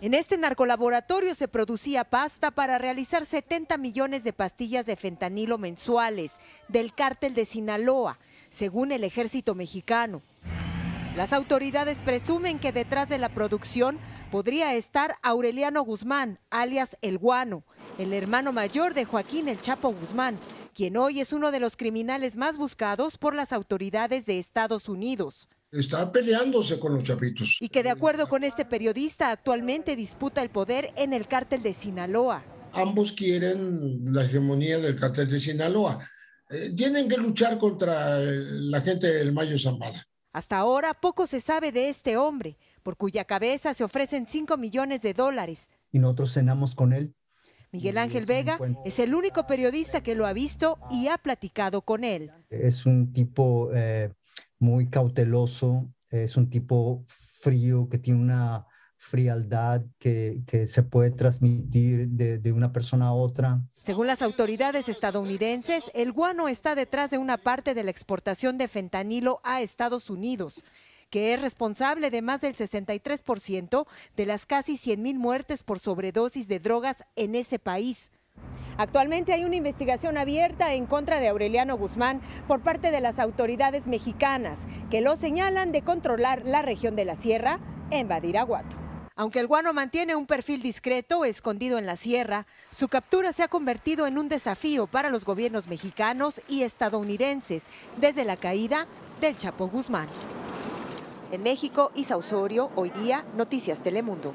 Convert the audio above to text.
En este narcolaboratorio se producía pasta para realizar 70 millones de pastillas de fentanilo mensuales del cártel de Sinaloa, según el ejército mexicano. Las autoridades presumen que detrás de la producción podría estar Aureliano Guzmán, alias El Guano, el hermano mayor de Joaquín El Chapo Guzmán, quien hoy es uno de los criminales más buscados por las autoridades de Estados Unidos. Está peleándose con los chapitos. Y que de acuerdo con este periodista actualmente disputa el poder en el cártel de Sinaloa. Ambos quieren la hegemonía del cártel de Sinaloa. Eh, tienen que luchar contra eh, la gente del Mayo Zambada. Hasta ahora poco se sabe de este hombre, por cuya cabeza se ofrecen 5 millones de dólares. Y nosotros cenamos con él. Miguel Ángel Vega es el único periodista que lo ha visto y ha platicado con él. Es un tipo eh, muy cauteloso, es un tipo frío que tiene una frialdad que, se puede transmitir de, de una persona a otra. Según las autoridades estadounidenses, el guano está detrás de una parte de la exportación de fentanilo a Estados Unidos que es responsable de más del 63% de las casi 100.000 muertes por sobredosis de drogas en ese país. Actualmente hay una investigación abierta en contra de Aureliano Guzmán por parte de las autoridades mexicanas que lo señalan de controlar la región de la Sierra en Badiraguato. Aunque el guano mantiene un perfil discreto, escondido en la sierra, su captura se ha convertido en un desafío para los gobiernos mexicanos y estadounidenses desde la caída del Chapo Guzmán. En México, Isa Osorio, hoy día, Noticias Telemundo.